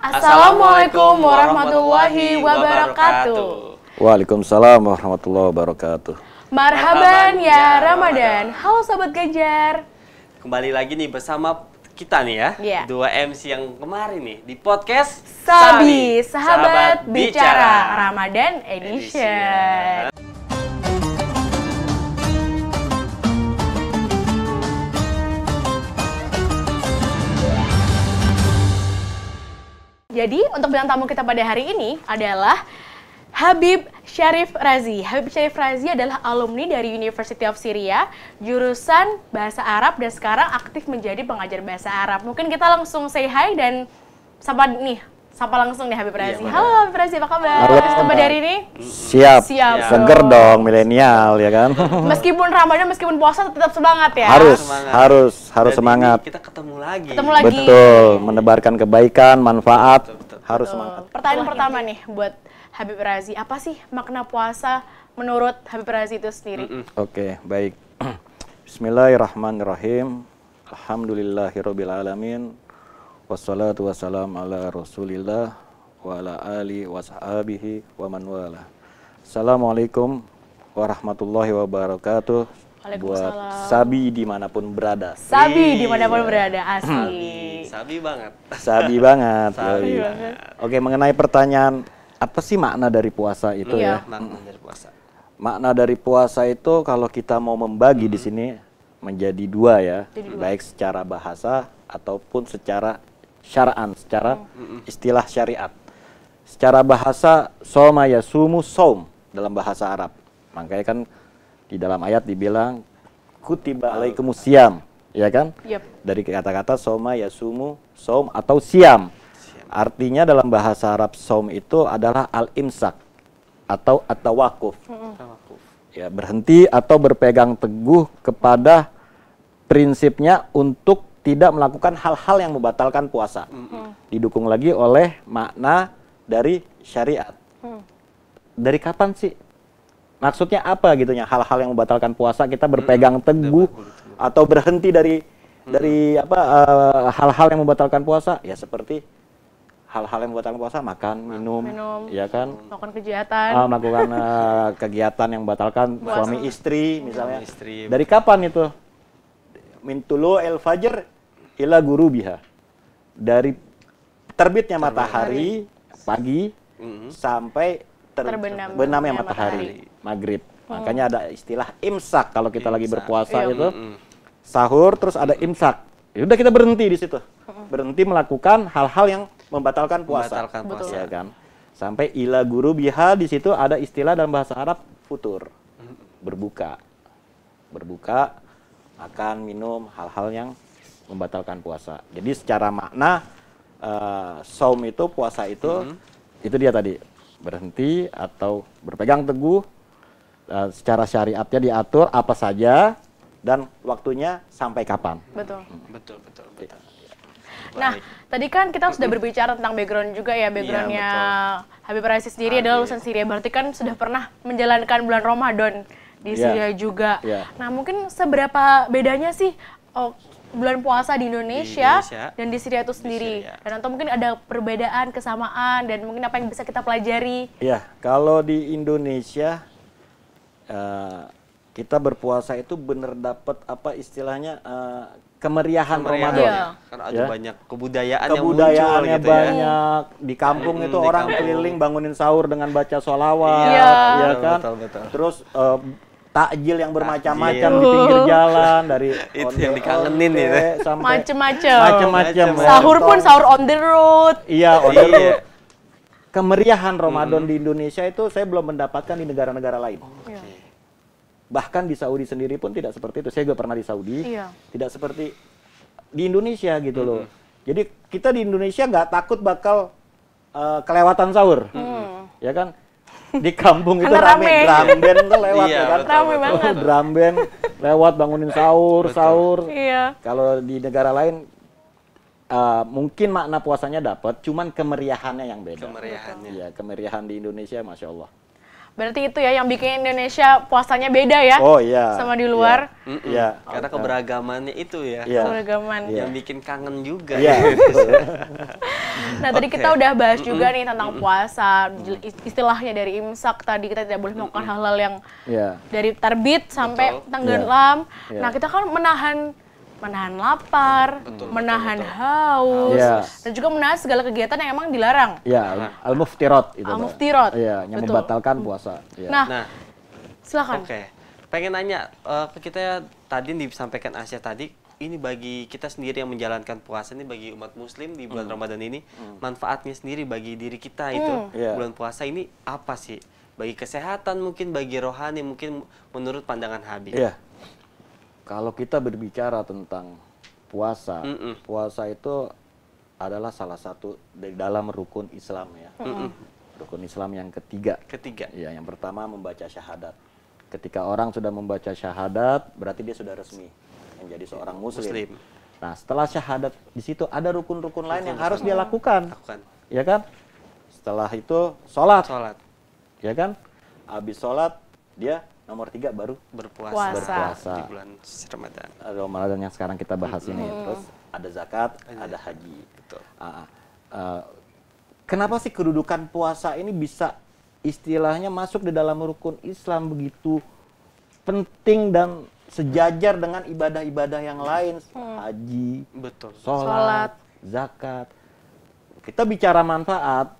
Assalamualaikum warahmatullahi wabarakatuh. Waalaikumsalam warahmatullahi wabarakatuh. Marhaban ya Ramadan. Halo sobat Ganjar. Kembali lagi nih bersama kita nih ya, yeah. dua MC yang kemarin nih di podcast Sabi, Sabi Sahabat, Sahabat Bicara, Bicara Ramadan Edition. Edition. Jadi untuk bilang tamu kita pada hari ini adalah Habib Syarif Razi. Habib Syarif Razi adalah alumni dari University of Syria, jurusan Bahasa Arab dan sekarang aktif menjadi pengajar Bahasa Arab. Mungkin kita langsung say hi dan sapa nih Sapa langsung nih Habib iya, Razi. Ya, Halo Habib Razi, apa kabar? Halo. Kembali dari ini? Siap. Siap. Ya. Seger dong, milenial ya kan. Meskipun Ramadan, meskipun puasa tetap semangat ya. Harus, semangat. harus, harus Jadi semangat. Kita ketemu lagi. Ketemu lagi. Betul, iya. menebarkan kebaikan, manfaat, betul, betul. harus betul. semangat. Pertanyaan pertama nih buat Habib Razi, apa sih makna puasa menurut Habib Razi itu sendiri? Mm -mm. Oke, okay, baik. Bismillahirrahmanirrahim. Alhamdulillahirabbil alamin wassalatu wassalam ala rasulillah wa ala ali sahabihi wa man wala Assalamualaikum warahmatullahi wabarakatuh buat Sabi dimanapun berada Sabi dimanapun berada asli hmm. Sabi banget Sabi banget Sabi yoi. banget Oke mengenai pertanyaan apa sih makna dari puasa itu iya. ya makna hmm. dari puasa makna dari puasa itu kalau kita mau membagi hmm. di sini menjadi dua ya, dua. baik secara bahasa ataupun secara syara'an, secara hmm. Hmm. istilah syariat. Secara bahasa soma yasumu saum dalam bahasa Arab. Makanya kan di dalam ayat dibilang kutiba ah. alaikumus siam, ya kan? Yep. Dari kata-kata soma yasumu saum atau siam. Artinya dalam bahasa Arab som itu adalah al-imsak atau at-tawakuf. Hmm. Ya, berhenti atau berpegang teguh kepada prinsipnya untuk tidak melakukan hal-hal yang membatalkan puasa. Hmm. Didukung lagi oleh makna dari syariat. Hmm. Dari kapan sih? Maksudnya apa gitu ya Hal-hal yang membatalkan puasa kita berpegang teguh atau berhenti dari dari apa eh, hal-hal uh, yang membatalkan puasa? Ya seperti hal-hal yang membatalkan puasa makan minum, minum ya kan mm. melakukan kegiatan uh, melakukan uh, kegiatan yang membatalkan Buat suami istri misalnya istri. dari kapan itu mintulu el fajr ila guru biha dari terbitnya matahari pagi mm-hmm. sampai terbenamnya matahari, maghrib oh. makanya ada istilah imsak kalau kita lagi berpuasa iya. itu sahur terus ada imsak sudah ya udah kita berhenti di situ berhenti melakukan hal-hal yang membatalkan puasa ya kan sampai ila guru biha di situ ada istilah dalam bahasa Arab futur berbuka berbuka makan minum hal-hal yang membatalkan puasa. Jadi secara makna uh, saum itu puasa itu -hmm. itu dia tadi berhenti atau berpegang teguh uh, secara syariatnya diatur apa saja dan waktunya sampai kapan. Betul. Hmm. Betul betul betul. Iya. Nah, Baik. tadi kan kita sudah berbicara tentang background juga ya, iya, backgroundnya ya, Habib Rasyid sendiri Habib. adalah lulusan Syria, berarti kan sudah pernah menjalankan bulan Ramadan di ya. Syria juga. Ya. Nah, mungkin seberapa bedanya sih oh, bulan puasa di Indonesia, di Indonesia dan di Syria itu sendiri. Syria. Dan atau mungkin ada perbedaan, kesamaan dan mungkin apa yang bisa kita pelajari? Iya, kalau di Indonesia uh, kita berpuasa itu benar dapat apa istilahnya uh, kemeriahan, kemeriahan Ramadan. Iya. Ya. Karena ada ya. banyak kebudayaan Kebudayaannya yang muncul gitu ya. banyak. Ya. Di kampung hmm, itu di orang kampung. keliling bangunin sahur dengan baca sholawat, iya. ya kan. Betul, betul. Terus uh, takjil yang bermacam-macam di pinggir jalan dari itu yang dikangenin ya macam sampai macem-macem sahur pun sahur on the road iya on the iya. road kemeriahan Ramadan hmm. di Indonesia itu saya belum mendapatkan di negara-negara lain. Oh, iya. okay. Bahkan di Saudi sendiri pun tidak seperti itu. Saya juga pernah di Saudi, iya. tidak seperti di Indonesia gitu hmm. loh. Jadi kita di Indonesia nggak takut bakal uh, kelewatan sahur, hmm. ya kan? di kampung itu rame. rame. Drum band tuh lewat iya, ya kan? Betul, rame banget. Drum band lewat bangunin sahur, betul. sahur. Iya. Kalau di negara lain Uh, mungkin makna puasanya dapat, cuman kemeriahannya yang beda. Kemeriahannya. Iya, kemeriahan di Indonesia, masya Allah. Berarti itu ya yang bikin Indonesia puasanya beda ya? Oh iya. Sama di luar. Iya. Mm -mm. yeah. Karena iya. keberagamannya itu ya. Yeah. Keberagaman. Yeah. Yang bikin kangen juga. Iya. ya Nah tadi okay. kita udah bahas juga nih tentang puasa, istilahnya dari imsak tadi kita tidak boleh melakukan hal-hal yang yeah. dari terbit sampai tenggelam. Iya. Yeah. Nah kita kan menahan menahan lapar, betul, menahan betul, betul. haus, yes. Iya. dan juga menahan segala kegiatan yang emang dilarang. Ya, al nah. muftirot itu. al muftirot Iya, yang betul. membatalkan puasa. Ya. Nah, nah, silakan. Oke. Okay. Pengen nanya uh, kita tadi disampaikan Asia tadi ini bagi kita sendiri yang menjalankan puasa ini bagi umat muslim di bulan mm. Ramadan ini mm. manfaatnya sendiri bagi diri kita mm. itu hmm. yeah. bulan puasa ini apa sih bagi kesehatan mungkin bagi rohani mungkin menurut pandangan Habib. Yeah. Kalau kita berbicara tentang puasa, mm -mm. puasa itu adalah salah satu dari dalam rukun Islam ya. Mm -mm. Rukun Islam yang ketiga. Ketiga. Ya, yang pertama membaca syahadat. Ketika orang sudah membaca syahadat, berarti dia sudah resmi menjadi iya, seorang muslim. muslim. Nah, setelah syahadat di situ ada rukun-rukun lain yang harus dia lakukan. lakukan. Ya kan? Setelah itu sholat. Salat. Ya kan? Habis sholat dia nomor tiga baru berpuasa. Berpuasa di bulan Ramadan. Ramadan yang sekarang kita bahas hmm. ini. Terus ada zakat, ada haji. Betul. Uh, uh, kenapa sih kedudukan puasa ini bisa istilahnya masuk di dalam rukun Islam begitu penting dan sejajar dengan ibadah-ibadah yang lain, hmm. haji, betul, sholat, zakat. Kita bicara manfaat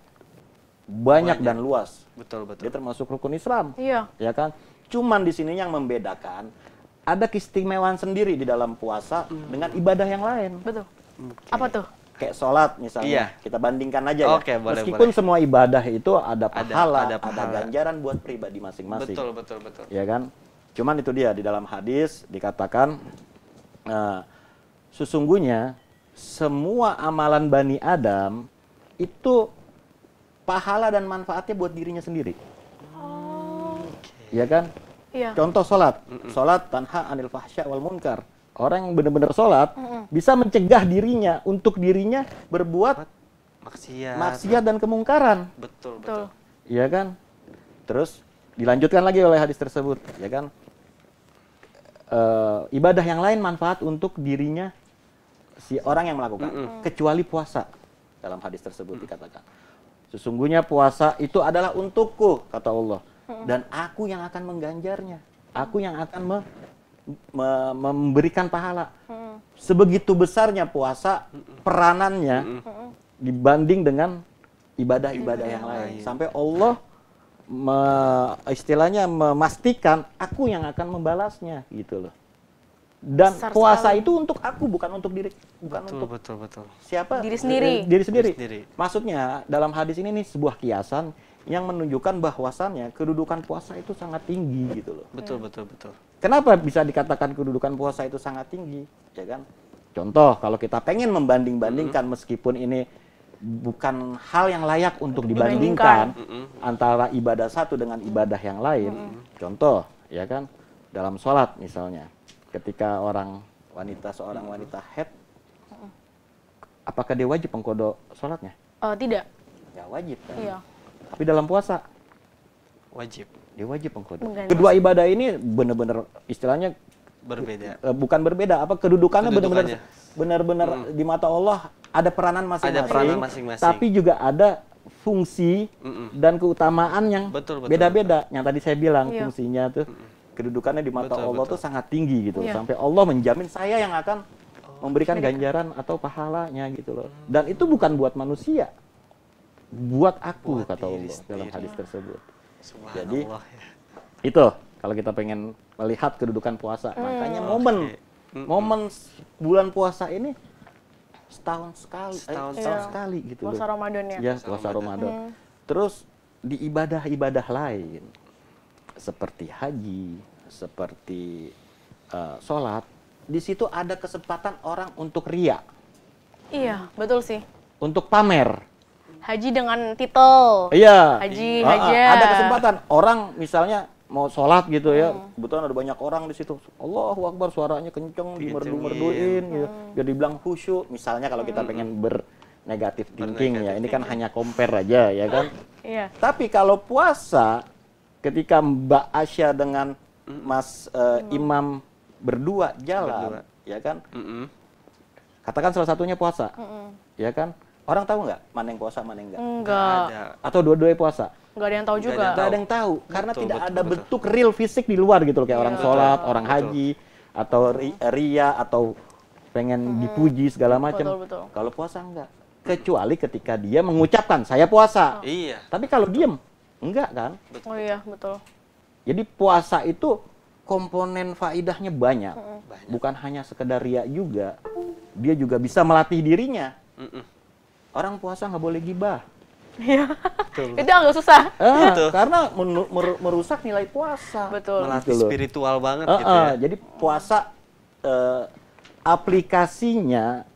banyak, banyak. dan luas. Betul betul. Dia termasuk rukun Islam. Iya. Ya kan. Cuman di sini yang membedakan ada keistimewaan sendiri di dalam puasa hmm. dengan ibadah yang lain. Betul. Okay. Apa tuh? Kayak sholat misalnya, iya. kita bandingkan aja okay, ya. Boleh, Meskipun boleh. semua ibadah itu ada pahala, ada, ada pahala, ada ganjaran buat pribadi masing-masing. Betul, betul, betul. Ya kan? Cuman itu dia di dalam hadis dikatakan uh, sesungguhnya semua amalan Bani Adam itu pahala dan manfaatnya buat dirinya sendiri. Oh. Ya kan? Iya. Contoh sholat. Mm -mm. Sholat tanha anil fahsya wal munkar. Orang yang benar-benar sholat mm bisa mencegah dirinya untuk dirinya berbuat maksiat, maksiat dan kemungkaran. Betul, betul. Iya kan? Terus dilanjutkan lagi oleh hadis tersebut, ya kan? uh, ibadah yang lain manfaat untuk dirinya si orang yang melakukan mm -hmm. kecuali puasa dalam hadis tersebut mm. dikatakan sesungguhnya puasa itu adalah untukku kata Allah dan aku yang akan mengganjarnya aku yang akan me me memberikan pahala sebegitu besarnya puasa peranannya dibanding dengan ibadah-ibadah yang lain sampai Allah me, istilahnya memastikan aku yang akan membalasnya gitu loh. Dan Besar puasa sekali. itu untuk aku bukan untuk diri bukan betul, untuk betul betul. Siapa? Diri sendiri. Eh, diri, sendiri. Diri sendiri. Maksudnya dalam hadis ini nih sebuah kiasan yang menunjukkan bahwasannya kedudukan puasa itu sangat tinggi gitu loh. Betul hmm. betul betul. Kenapa bisa dikatakan kedudukan puasa itu sangat tinggi? Ya kan? Contoh kalau kita pengen membanding-bandingkan hmm. meskipun ini bukan hal yang layak untuk dibandingkan antara ibadah satu dengan ibadah yang lain. Contoh, ya kan, dalam sholat misalnya, ketika orang wanita seorang wanita head, apakah dia wajib mengkodok sholatnya? Uh, tidak. Ya wajib kan. Iya. Tapi dalam puasa wajib. Dia wajib mengkodok. Kedua ibadah ini benar-benar istilahnya berbeda. Eh, bukan berbeda, apa kedudukannya benar-benar benar-benar hmm. di mata Allah ada peranan masing-masing. Tapi juga ada fungsi Mm-mm. dan keutamaan yang beda-beda. Yang tadi saya bilang iya. fungsinya tuh kedudukannya di mata betul, Allah betul. tuh sangat tinggi gitu. Iya. Sampai Allah menjamin saya yang akan oh. memberikan ganjaran atau pahalanya gitu loh. Dan itu bukan buat manusia. Buat aku buat kata Allah sendiri. dalam hadis tersebut. Jadi ya. itu kalau kita pengen melihat kedudukan puasa. Hmm. Makanya momen okay. momen bulan puasa ini setahun sekali, setahun, eh, setahun iya. sekali gitu puasa Ramadan ya. Ya, puasa Ramadan. Hmm. Terus di ibadah-ibadah lain seperti haji, seperti uh, sholat, di situ ada kesempatan orang untuk ria. Iya, betul sih. Untuk pamer. Haji dengan titel. Iya. Haji, iya. haji. Ah, ah. Ada kesempatan orang misalnya mau sholat gitu ya hmm. kebetulan ada banyak orang di situ Allahu Akbar suaranya kenceng di merdu merduin hmm. gitu jadi iya. bilang khusyuk misalnya kalau kita hmm. pengen ber negatif thinking ya ini kan hanya compare aja ya kan iya. tapi kalau puasa ketika Mbak Asya dengan hmm. Mas uh, Imam berdua jalan berdua. ya kan Mm-mm. katakan salah satunya puasa Mm-mm. ya kan orang tahu nggak mana yang puasa mana yang enggak enggak atau dua-duanya puasa nggak ada yang tahu juga. Nggak ada yang tahu karena betul, tidak betul, ada betul. bentuk real fisik di luar gitu loh kayak ya, orang iya. sholat, orang betul. haji atau ri, ria atau pengen hmm, dipuji segala macam. Kalau puasa enggak. Kecuali ketika dia mengucapkan saya puasa. Oh. Iya. Tapi kalau diem enggak kan? Betul. Oh iya, betul. Jadi puasa itu komponen faidahnya banyak. Bukan hanya sekedar ria juga. Dia juga bisa melatih dirinya. Mm -mm. Orang puasa nggak boleh gibah Iya. itu agak susah. Ah, betul. Karena merusak nilai puasa. Betul. Melatih gitu spiritual banget uh, gitu ah. ya. Jadi puasa uh, aplikasinya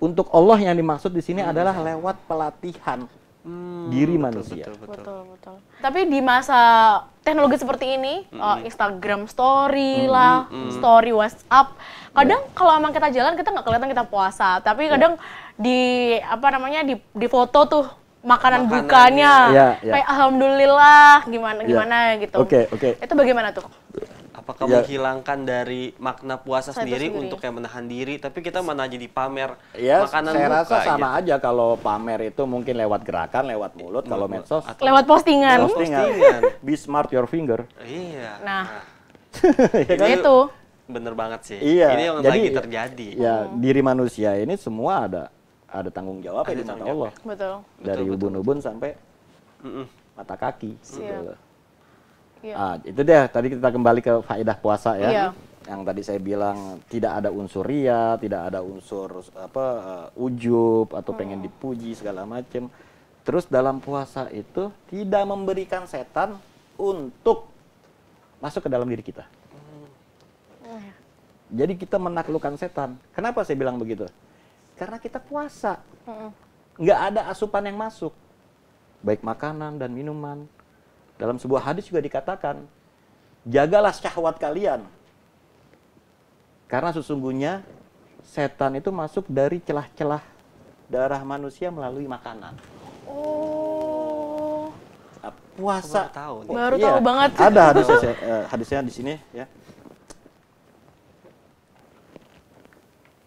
untuk Allah yang dimaksud di sini hmm. adalah lewat pelatihan hmm, diri betul, manusia. Betul betul. betul betul. Tapi di masa teknologi seperti ini, mm -hmm. uh, Instagram Story mm -hmm. lah, mm -hmm. Story WhatsApp. Kadang yeah. kalau emang kita jalan kita nggak kelihatan kita puasa, tapi kadang di apa namanya di di foto tuh makanan, makanan bukanya, ya, yeah. kayak alhamdulillah gimana yeah. gimana gitu. Oke okay, oke. Okay. Itu bagaimana tuh? apakah ya. menghilangkan dari makna puasa sendiri, sendiri untuk yang menahan diri tapi kita mana jadi pamer ya, makanan saya muka, rasa sama gitu. aja kalau pamer itu mungkin lewat gerakan lewat mulut kalau medsos lewat postingan postingan, be smart your finger iya nah, nah. ya kan? itu bener banget sih iya ini yang jadi, lagi terjadi ya hmm. diri manusia ini semua ada ada tanggung jawab ada ya di mata Allah betul dari ubun-ubun sampai mm -mm. mata kaki gitu Siap. gitu Yeah. Iya. Nah, itu deh, tadi kita kembali ke faedah puasa ya. Yeah. Yang tadi saya bilang tidak ada unsur ria, tidak ada unsur apa uh, ujub atau pengen hmm. dipuji segala macam. Terus dalam puasa itu tidak memberikan setan untuk masuk ke dalam diri kita. Hmm. Jadi kita menaklukkan setan. Kenapa saya bilang begitu? Karena kita puasa. Hmm. Nggak ada asupan yang masuk. Baik makanan dan minuman, dalam sebuah hadis juga dikatakan, jagalah syahwat kalian. Karena sesungguhnya setan itu masuk dari celah-celah darah manusia melalui makanan. Oh. Nah, puasa. baru tahu. Oh, baru iya. tahu banget. Ada hadisnya, uh, hadisnya di sini ya.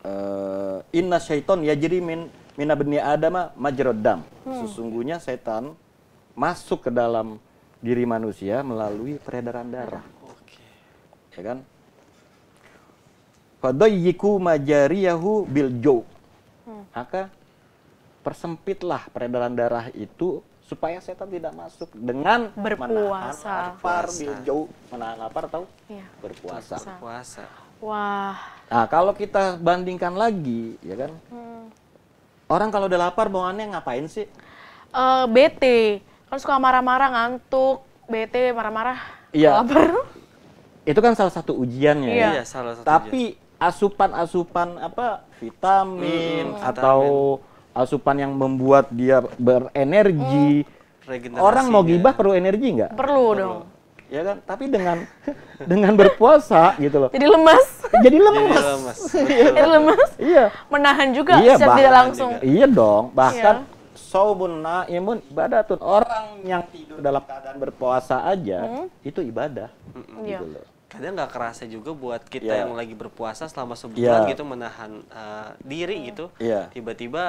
Uh, inna syaiton yajri min mina bani adama majrodam. Hmm. Sesungguhnya setan masuk ke dalam diri manusia melalui peredaran darah. Oke. Okay. Ya kan? Fadayyiku majariyahu bil jo. Hmm. Maka persempitlah peredaran darah itu supaya setan tidak masuk dengan berpuasa. lapar bil jauh menahan lapar tahu ya. berpuasa. berpuasa. Wah. Nah, kalau kita bandingkan lagi, ya kan? Hmm. Orang kalau udah lapar bawaannya ngapain sih? Uh, eh, bete kan suka marah-marah ngantuk bete marah-marah iya. lapar itu kan salah satu ujiannya iya. ya iya, salah satu tapi asupan-asupan apa vitamin hmm, atau vitamin. asupan yang membuat dia berenergi hmm. orang mau gibah perlu energi nggak perlu, perlu dong ya kan tapi dengan dengan berpuasa gitu loh jadi lemas jadi lemas jadi lemas, jadi lemas. iya menahan juga iya, siap tidak langsung juga. iya dong bahkan iya saubun naimun ibadatun orang yang tidur dalam keadaan berpuasa aja hmm? itu ibadah hmm. gitu loh kadang nggak kerasa juga buat kita yeah. yang lagi berpuasa selama sebulan yeah. gitu menahan uh, diri iya. gitu tiba tiba-tiba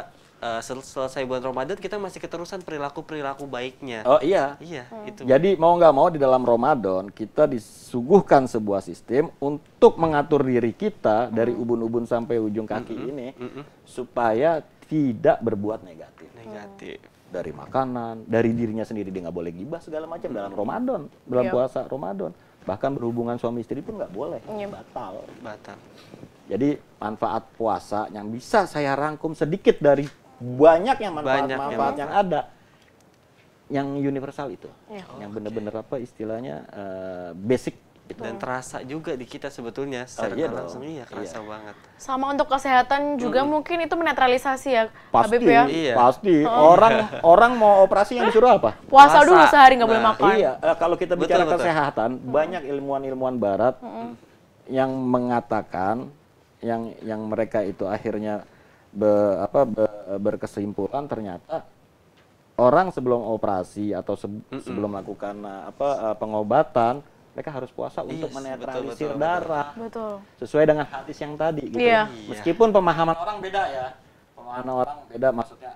uh, selesai bulan Ramadan kita masih keterusan perilaku perilaku baiknya oh iya iya hmm. itu jadi mau nggak mau di dalam Ramadan kita disuguhkan sebuah sistem untuk mengatur diri kita hmm. dari ubun-ubun sampai ujung kaki hmm. ini hmm. supaya tidak berbuat negatif negatif dari makanan, dari dirinya sendiri dia nggak boleh gibah segala macam dalam hmm. Ramadan, dalam yeah. puasa Ramadan. Bahkan berhubungan suami istri pun nggak boleh, yeah. batal. Batal. Jadi manfaat puasa yang bisa saya rangkum sedikit dari yang manfaat-manfaat manfaat yang ada yang universal itu, Yeah. yang benar-benar apa istilahnya uh, basic Betul. dan terasa juga di kita sebetulnya oh, secara oh, iya langsung iya, iya kerasa iya. banget. Sama untuk kesehatan juga hmm. mungkin itu menetralisasi ya, pasti, Habib ya. Iya. Pasti. Oh. Orang orang mau operasi yang disuruh apa? Puasa, dulu sehari nggak nah, boleh makan. Iya, uh, kalau kita bicara betul, kesehatan, hmm. banyak ilmuwan-ilmuwan barat hmm. yang mengatakan yang yang mereka itu akhirnya be, apa be, berkesimpulan ternyata orang sebelum operasi atau se, mm sebelum melakukan eh, apa eh, pengobatan mereka harus puasa yes, untuk menetralisir betul, darah. Betul. Sesuai dengan hadis yang tadi gitu. Yeah. Iya. Meskipun pemahaman orang beda ya. Pemahaman orang beda maksudnya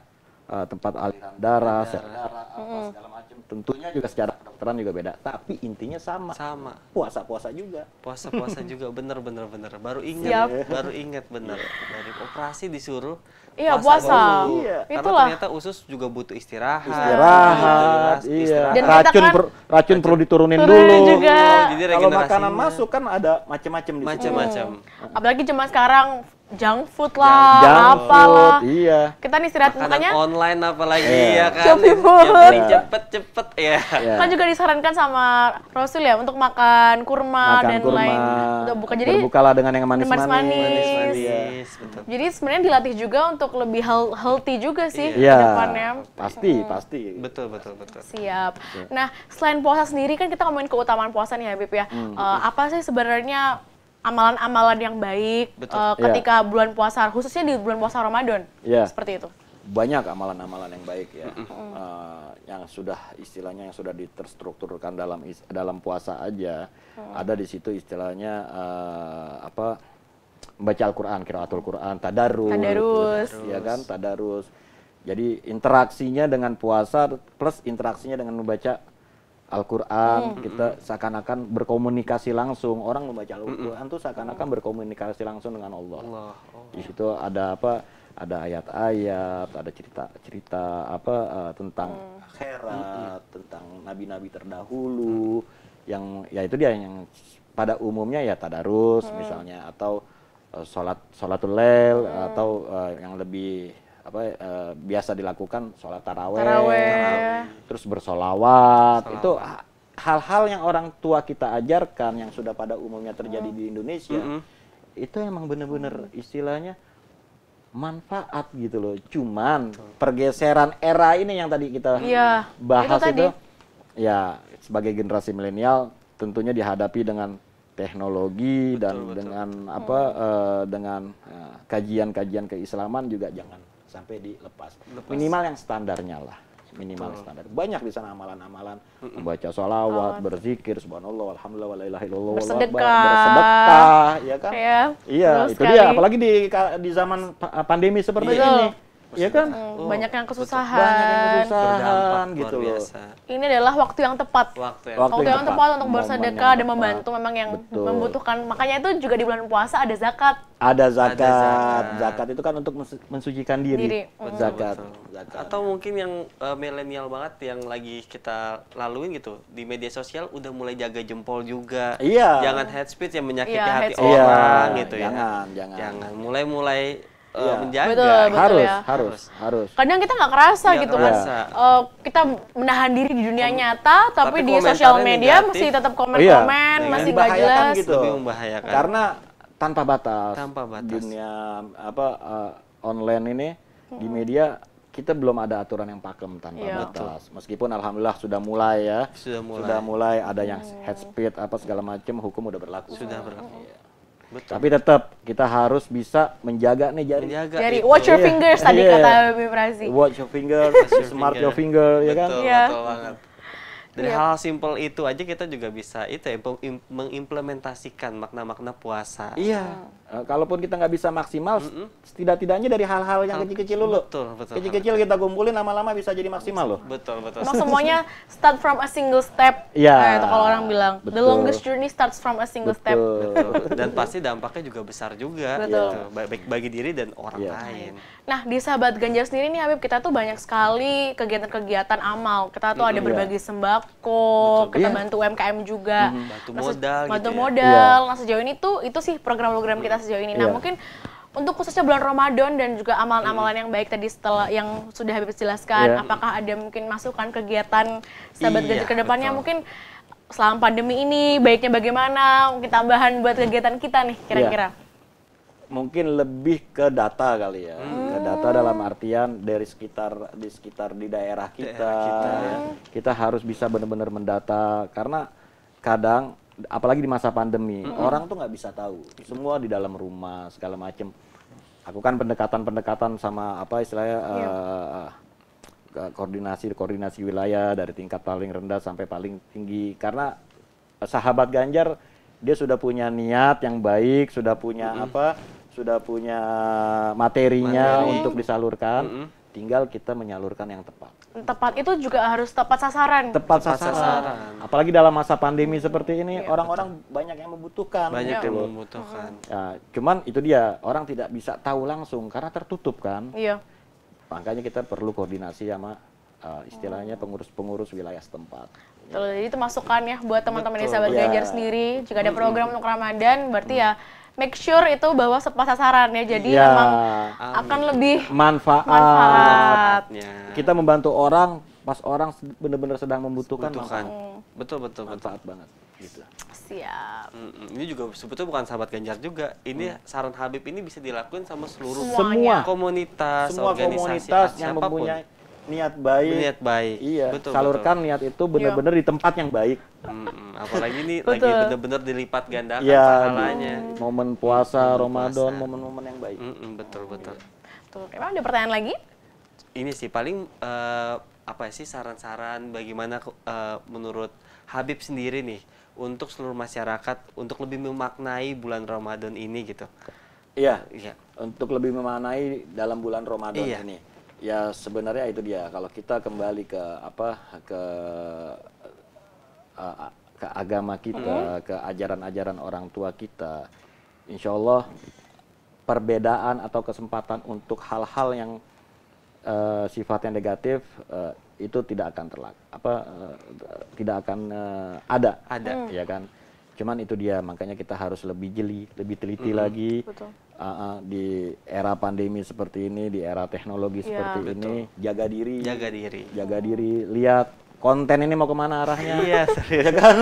uh, tempat aliran darah, darah, darah, apa hmm. segala macam. Tentunya juga secara kedokteran juga beda, tapi intinya sama. Sama. Puasa-puasa juga. Puasa-puasa juga bener bener bener. Baru ingat, Siap. baru ingat bener. Dari operasi disuruh Iya puasa. Dulu. Iya. Karena Itulah. ternyata usus juga butuh istirahat. Istirahat. Iya. iya. Istirahat. Dan racun kan, per, racun, racun perlu diturunin dulu. Juga. Oh, jadi Kalau makanan masuk kan ada macam-macam di macam-macam. Hmm. Iya. Apalagi cuma sekarang junk food lah, junk apa lah. Iya. Kita nih istirahat makanya online apalagi yeah. ya iya kan. Shopee food. cepet-cepet ya. Yeah. Kan juga disarankan sama Rasul ya untuk makan kurma makan dan kurma, lain untuk buka jadi bukalah dengan yang manis-manis. Manis-manis. Iya. manis Betul. Jadi sebenarnya dilatih juga untuk lebih healthy juga sih yeah. ke iya. depannya. Pasti, hmm. pasti. Betul, betul, betul. Siap. Betul. Nah, selain puasa sendiri kan kita ngomongin keutamaan puasa nih Habib ya. Hmm. Uh, apa sih sebenarnya amalan-amalan yang baik Uh, ketika yeah. bulan puasa khususnya di bulan puasa Ramadan yeah. seperti itu banyak amalan-amalan yang baik ya mm -hmm. uh, yang sudah istilahnya yang sudah diterstrukturkan dalam dalam puasa aja mm. ada di situ istilahnya uh, apa membaca Al-Qur'an kiraatul Qur'an tadarus, tadarus ya kan tadarus jadi interaksinya dengan puasa plus interaksinya dengan membaca Al-Quran hmm. kita hmm. seakan-akan berkomunikasi langsung orang membaca Al-Quran hmm. tuh seakan-akan hmm. berkomunikasi langsung dengan Allah. Allah. Allah. Oh. Di situ ada apa? Ada ayat-ayat, ada cerita-cerita apa uh, tentang mm. akhirat, hmm. tentang nabi-nabi terdahulu hmm. yang ya itu dia yang pada umumnya ya tadarus hmm. misalnya atau uh, sholat sholatul lel hmm. atau uh, yang lebih apa uh, biasa dilakukan sholat taraweh, taraweh. Ah, terus bersolawat itu hal-hal yang orang tua kita ajarkan yang sudah pada umumnya terjadi di hmm. Indonesia mm -hmm. itu emang bener-bener istilahnya manfaat gitu loh cuman pergeseran era ini yang tadi kita ya, bahas itu, itu ya sebagai generasi milenial tentunya dihadapi dengan teknologi betul, dan betul. dengan hmm. apa hmm. uh, dengan eh, kajian-kajian keislaman juga jangan sampai dilepas. Lepas. Minimal yang standarnya lah minimal Betul. standar. Banyak di sana amalan-amalan, membaca sholawat, oh. berzikir, subhanallah, alhamdulillah, la bersedekah, bersedekah, ya kan? Ya, iya, iya itu sekali. dia. Apalagi di di zaman pandemi seperti iya. Betul. ini Iya kan? kan? Oh, banyak yang kesusahan. Banyak yang kesusahan gitu loh. Biasa. Ini adalah waktu yang tepat. Waktu yang, waktu yang, yang tepat. tepat untuk bersedekah dan membantu memang yang Betul. membutuhkan. Makanya itu juga di bulan puasa ada zakat. Ada zakat. Ada zakat. zakat itu kan untuk mensucikan diri. diri. Betul, zakat. zakat. Atau mungkin yang uh, milenial banget yang lagi kita laluin gitu di media sosial udah mulai jaga jempol juga. Iya. Jangan head speech yang menyakiti iya, hati orang iya, gitu jangan, ya. Jangan, jangan. Jangan mulai-mulai uh, menjaga. Betul, gitu. betul harus, ya. harus, harus. Kadang kita nggak kerasa gak gitu kan. Uh, kita menahan diri di dunia nyata, tapi, tapi di sosial media negatif. masih tetap komen-komen, iya. masih iya kan? nggak jelas. Gitu. Karena tanpa batas. Tanpa batas. Dunia apa uh, online ini hmm. di media kita belum ada aturan yang pakem tanpa yeah. batas. Meskipun alhamdulillah sudah mulai ya. Sudah mulai. Sudah mulai ada yang mm. head speed apa segala macam hukum udah berlaku. Sudah berlaku. Ya. Betul. Tapi tetap kita harus bisa menjaga nih jari. Menjaga, jari. Iya. Iya. Watch your fingers yeah. tadi yeah. kata Bib Watch your fingers, smart your finger, ya kan? Betul, yeah. betul banget dari hal hal, hal simpel itu aja kita juga bisa itu ya mengimplementasikan makna-makna puasa iya uh, kalaupun kita nggak bisa maksimal mm -hmm. setidak-tidaknya dari hal-hal yang kecil-kecil dulu betul betul kecil-kecil kita kumpulin lama-lama bisa jadi maksimal loh betul betul emang semuanya start from a single step Iya. yeah. nah, kalau orang bilang betul. the longest journey starts from a single betul. step betul dan pasti dampaknya juga besar juga betul. Gitu. baik bagi diri dan orang yeah. lain Nah, di sahabat Ganjar sendiri nih Habib, kita tuh banyak sekali kegiatan-kegiatan amal. Kita tuh mm, ada iya. berbagi sembako, kita iya. bantu UMKM juga. Mm, bantu modal gitu Bantu gitu modal. Ya. Nah, sejauh ini tuh itu sih program-program kita sejauh ini. Nah, yeah. mungkin untuk khususnya bulan Ramadan dan juga amalan-amalan yang baik tadi setelah yang sudah Habib jelaskan, yeah. apakah ada mungkin masukan kegiatan sahabat yeah, Ganjar ke depannya betul. mungkin selama pandemi ini baiknya bagaimana? Mungkin tambahan buat kegiatan kita nih kira-kira. Yeah. Mungkin lebih ke data kali ya. Hmm data oh. dalam artian dari sekitar di sekitar di daerah kita, daerah kita. Ya, kita harus bisa benar-benar mendata karena kadang apalagi di masa pandemi mm -hmm. orang tuh nggak bisa tahu semua di dalam rumah segala macem aku kan pendekatan-pendekatan sama apa istilahnya yeah. Iya. uh, koordinasi koordinasi wilayah dari tingkat paling rendah sampai paling tinggi karena sahabat Ganjar dia sudah punya niat yang baik sudah punya mm -hmm. apa sudah punya materinya Materi. untuk disalurkan, mm -hmm. tinggal kita menyalurkan yang tepat. Tepat itu juga harus tepat sasaran. Tepat, sasaran. Apalagi dalam masa pandemi seperti ini, iya, orang-orang iya, banyak yang membutuhkan. Banyak iya. yang membutuhkan. Ya, cuman itu dia, orang tidak bisa tahu langsung karena tertutup kan. Iya. Makanya kita perlu koordinasi sama uh, istilahnya pengurus-pengurus wilayah setempat. jadi itu masukan ya buat teman-teman di sahabat ya. Ganjar sendiri. Jika ada program untuk Ramadan, berarti ya make sure itu bawa sepas sasaran ya. Jadi ya. memang akan lebih manfaat. manfaat. Kita membantu orang pas orang benar-benar sedang membutuhkan. Mm. Betul, Betul betul manfaat betul. banget gitu. Siap. Mm, ini juga sebetulnya bukan sahabat Ganjar juga. Ini hmm. saran Habib ini bisa dilakuin sama seluruh semua komunitas, semua organisasi komunitas yang mempunyai niat baik niat baik iya betul, salurkan betul. niat itu iya. benar-benar di tempat yang baik hmm, apalagi ini lagi benar-benar dilipat gandakan ya, pahalanya momen puasa hmm, Ramadan momen-momen yang baik hmm, betul betul Tuh, emang ada pertanyaan lagi ini sih paling uh, apa sih saran-saran bagaimana uh, menurut Habib sendiri nih untuk seluruh masyarakat untuk lebih memaknai bulan Ramadan ini gitu. Iya. Iya. Untuk lebih memanai dalam bulan Ramadan iya. ini. Ya sebenarnya itu dia. Kalau kita kembali ke apa ke uh, ke agama kita, mm -hmm. ke ajaran-ajaran orang tua kita, insya Allah perbedaan atau kesempatan untuk hal-hal yang uh, sifatnya negatif uh, itu tidak akan terlak apa uh, tidak akan uh, ada. Ada. Mm. Ya kan. Cuman itu dia makanya kita harus lebih jeli, lebih teliti mm -hmm. lagi. Uh, uh, di era pandemi seperti ini, di era teknologi yeah. seperti Betul. ini, jaga diri, jaga diri, jaga diri, lihat konten ini mau kemana arahnya, iya serius, ya kan?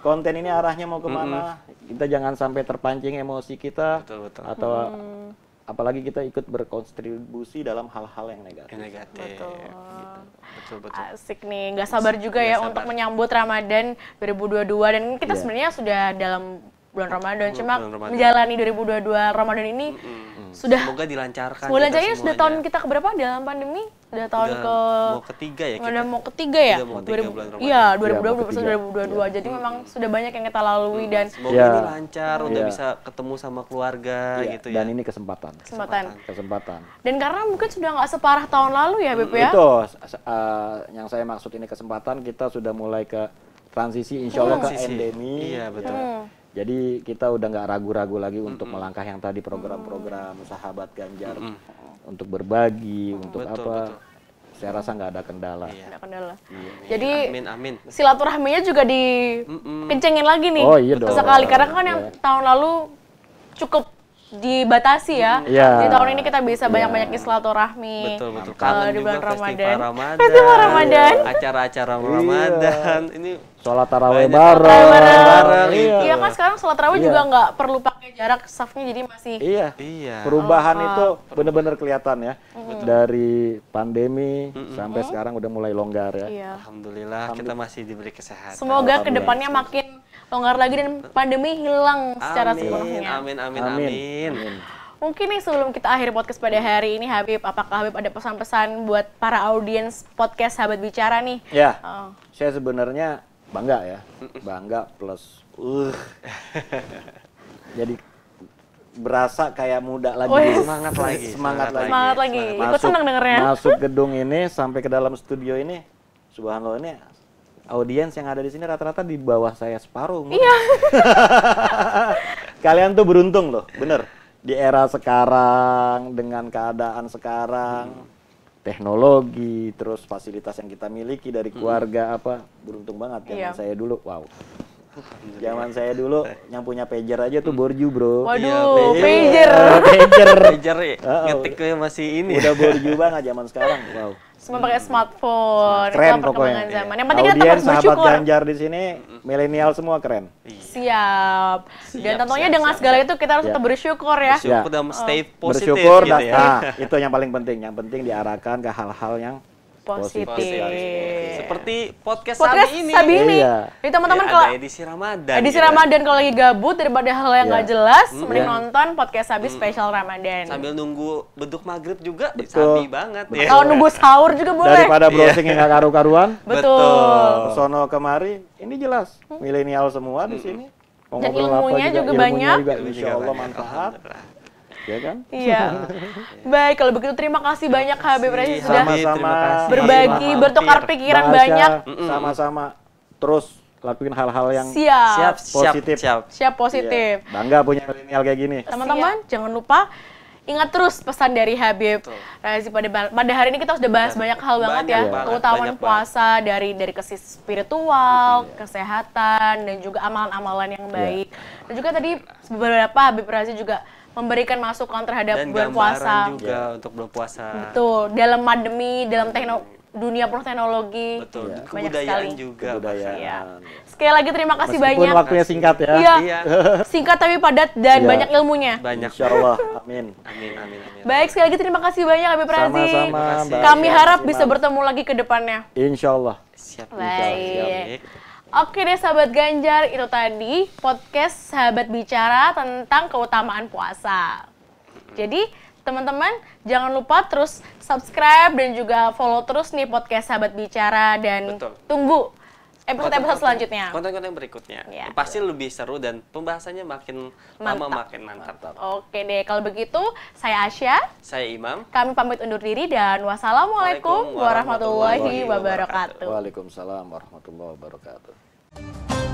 konten ini arahnya mau kemana, mm -hmm. kita jangan sampai terpancing emosi kita betul, betul. atau mm -hmm apalagi kita ikut berkontribusi dalam hal-hal yang negatif. Yang negatif. Betul. Gitu. Betul betul. Asik nih, nggak sabar juga Gak ya sabar. untuk menyambut Ramadan 2022 dan kita yeah. sebenarnya sudah dalam bulan Ramadan cuma bulan Ramadan. menjalani 2022 Ramadan ini mm -hmm. sudah semoga dilancarkan. Semoga dilancarkan sudah tahun kita keberapa dalam pandemi? udah tahun udah ke mau ketiga ya kita. udah mau ketiga ya iya, iya dua ribu dua puluh dua iya dua puluh dua jadi ya. memang sudah banyak yang kita lalui hmm. dan semoga ya. ini iya. lancar ya. udah iya. bisa ketemu sama keluarga ya. gitu ya dan ini kesempatan kesempatan kesempatan dan karena mungkin sudah nggak separah tahun lalu ya BP ya itu eh, yang saya maksud ini kesempatan kita sudah mulai ke transisi insya Allah ke endemi iya ya. betul hmm. Jadi kita udah nggak ragu-ragu lagi mm -mm. untuk melangkah yang tadi program-program hmm. sahabat Ganjar. Mm -mm untuk berbagi hmm. untuk betul, apa betul saya rasa nggak ada kendala. Iya. Ada kendala. Iya. Jadi iya, amin, amin. silaturahminya juga dikencengin lagi nih. Oh iya dong. Sekali karena kan yang iya. tahun lalu cukup dibatasi ya. Yeah. Di tahun ini kita bisa banyak banyak-banyak silaturahmi. Betul betul. Kangen eh, di bulan juga Ramadan. Festival Ramadan. Iya, acara-acara Ramadan. Ini sholat tarawih bareng. Bareng. Iya. Yeah, kan sekarang sholat tarawih juga nggak perlu jarak safnya jadi masih iya iya perubahan oh, itu benar-benar kelihatan ya mm dari pandemi mm-hmm. sampai mm-hmm. sekarang udah mulai longgar ya iya. alhamdulillah, kita masih diberi kesehatan semoga kedepannya makin longgar lagi dan pandemi hilang secara sepenuhnya amin amin amin, amin. amin. Mungkin nih sebelum kita akhir podcast pada hari ini Habib, apakah Habib ada pesan-pesan buat para audiens podcast Sahabat Bicara nih? Ya, oh. saya sebenarnya bangga ya, bangga plus uh, jadi berasa kayak muda lagi Wih. semangat lagi semangat, semangat lagi semangat lagi masuk, senang dengernya masuk gedung ini sampai ke dalam studio ini subhanallah ini audiens yang ada di sini rata-rata di bawah saya separuh iya kalian tuh beruntung loh bener di era sekarang dengan keadaan sekarang hmm. teknologi terus fasilitas yang kita miliki dari keluarga hmm. apa beruntung banget ya iya. saya dulu wow Zaman saya dulu yang punya pager aja tuh borju, Bro. Waduh, ya, pager. Pager. Iya, pager. Ya. Ngetiknya masih ini. Udah borju banget zaman sekarang. Wow. Semua pakai smartphone. Keren itu pokoknya. Zaman. Yang penting kita tetap bersyukur. sahabat Ganjar di sini milenial semua keren. Iya. Siap. Dan tentunya siap, dengan siap, segala siap. itu kita harus tetap iya. bersyukur ya. Bersyukur dan stay positif bersyukur gitu ya. Nah, itu yang paling penting. Yang penting diarahkan ke hal-hal yang positif. Seperti podcast, podcast Sabi ini. Sabi ini. Iya. Jadi teman-teman kalau edisi Ramadan. Edisi ya. Ramadan kalau lagi gabut daripada hal yang iya. nggak ya. jelas, hmm. mending ya. nonton podcast Sabi hmm. spesial Ramadan. Sambil nunggu beduk maghrib juga Betul. Sabi banget Betul. Ya. Kalau nunggu sahur juga boleh. Daripada iya. browsing yang nggak karu-karuan. Betul. Sono kemari, ini jelas hmm. milenial semua hmm. di sini. Dan ilmunya juga, juga, banyak. juga, Insya Allah manfaat ya kan? Iya. Baik, kalau begitu terima kasih banyak Habib Presi sudah berbagi, bertukar pikiran banyak. Sama-sama. Terus lakuin hal-hal yang siap. siap positif. Siap, siap. siap positif. Iya. Bangga punya milenial kayak gini. Teman-teman, jangan lupa ingat terus pesan dari Habib Razi pada pada hari ini kita sudah bahas banyak, banyak hal banget ya banget, keutamaan puasa banget. dari dari kesis spiritual, iya. kesehatan dan juga amalan-amalan yang iya. baik. Iya. Dan juga tadi beberapa Habib Razi juga memberikan masukan terhadap Dan bulan puasa juga ya. untuk bulan puasa betul dalam pandemi dalam tekno dunia teknologi betul ya. kebudayaan sekali. juga Ya. sekali lagi terima kasih Meskipun banyak waktunya singkat ya iya. iya. singkat tapi padat dan ya. banyak ilmunya banyak Insya amin. amin amin amin baik sekali lagi terima kasih banyak Abi Prazi sama-sama kami iya, harap bisa bertemu lagi ke depannya Insya Allah siap baik Siap. Oke deh sahabat Ganjar, itu tadi podcast sahabat bicara tentang keutamaan puasa. Jadi teman-teman jangan lupa terus subscribe dan juga follow terus nih podcast sahabat bicara dan Betul. tunggu episode-episode selanjutnya. Konten-konten berikutnya. Ya. Pasti lebih seru dan pembahasannya makin mantap. lama makin mantap. Oke deh, kalau begitu saya Asya. Saya Imam. Kami pamit undur diri dan wassalamualaikum warahmatullahi wabarakatuh. Waalaikumsalam warahmatullahi wabarakatuh. Thank you